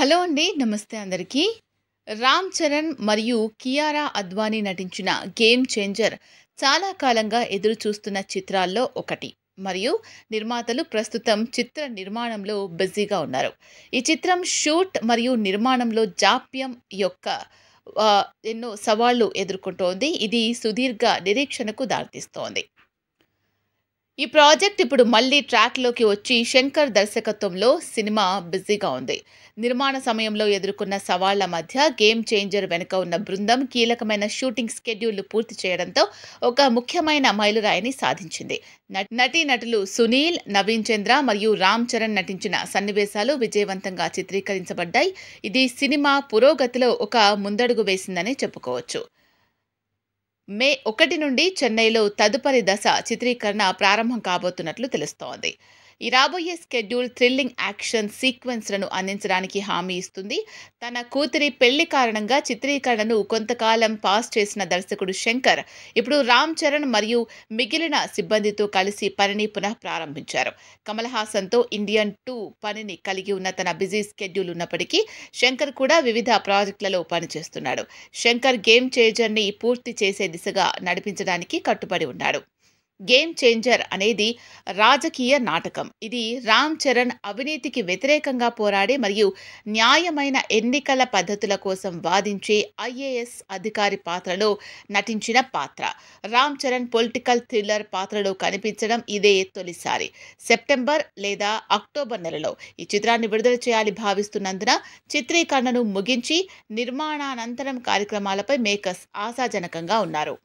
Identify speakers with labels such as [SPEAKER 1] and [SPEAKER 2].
[SPEAKER 1] hello అండి నమస్తే అందరికీ రామ్ చరణ్ మరియు కియారా అద్వానీ నటించిన గేమ్ చేంజర్ చాలా కాలంగా ఎదురు చూస్తున్న చిత్రాల్లో ఒకటి మరియు నిర్మాతలు ప్రస్తుతం చిత్ర నిర్మాణంలో బిజీగా ఉన్నారు ఈ చిత్రం షూట్ మరియు నిర్మాణంలో జాప్యం యొక్క ఎన్నో సవాళ్లు ఎదుర్కొంటోంది ఇది సుదీర్ఘ నిరీక్షణకు దారితీస్తోంది ఈ ప్రాజెక్ట్ ఇప్పుడు మళ్ళీ ట్రాక్లోకి వచ్చి శంకర్ దర్శకత్వంలో సినిమా బిజీగా ఉంది నిర్మాణ సమయంలో ఎదుర్కొన్న సవాళ్ల మధ్య గేమ్ చేంజర్ వెనుక ఉన్న బృందం కీలకమైన షూటింగ్ స్కెడ్యూల్ పూర్తి చేయడంతో ఒక ముఖ్యమైన మైలురాయిని సాధించింది నటీ నటులు సునీల్ నవీన్ చంద్ర మరియు రామ్ చరణ్ నటించిన సన్నివేశాలు విజయవంతంగా చిత్రీకరించబడ్డాయి ఇది సినిమా పురోగతిలో ఒక ముందడుగు వేసిందని చెప్పుకోవచ్చు మే ఒకటి నుండి చెన్నైలో తదుపరి దశ చిత్రీకరణ ప్రారంభం కాబోతున్నట్లు తెలుస్తోంది ఈ రాబోయే స్కెడ్యూల్ థ్రిల్లింగ్ యాక్షన్ సీక్వెన్స్లను అందించడానికి హామీ ఇస్తుంది తన కూతురి పెళ్లి కారణంగా చిత్రీకరణను కొంతకాలం పాస్ చేసిన దర్శకుడు శంకర్ ఇప్పుడు రామ్ చరణ్ మరియు మిగిలిన సిబ్బందితో కలిసి పనిని పునః ప్రారంభించారు కమల్ హాసన్తో ఇండియన్ టూ పనిని కలిగి ఉన్న తన బిజీ స్కెడ్యూల్ ఉన్నప్పటికీ శంకర్ కూడా వివిధ ప్రాజెక్టులలో పనిచేస్తున్నాడు శంకర్ గేమ్ చేంజర్ని పూర్తి చేసే దిశగా నడిపించడానికి కట్టుబడి ఉన్నాడు గేమ్ చేంజర్ అనేది రాజకీయ నాటకం ఇది రామ్ చరణ్ అవినీతికి వ్యతిరేకంగా పోరాడే మరియు న్యాయమైన ఎన్నికల పద్ధతుల కోసం వాదించే ఐఏఎస్ అధికారి పాత్రలో నటించిన పాత్ర రామ్ చరణ్ పొలిటికల్ థ్రిల్లర్ పాత్రలో కనిపించడం ఇదే తొలిసారి సెప్టెంబర్ లేదా అక్టోబర్ నెలలో ఈ చిత్రాన్ని విడుదల చేయాలి భావిస్తున్నందున చిత్రీకరణను ముగించి నిర్మాణానంతరం కార్యక్రమాలపై మేకర్స్ ఆశాజనకంగా ఉన్నారు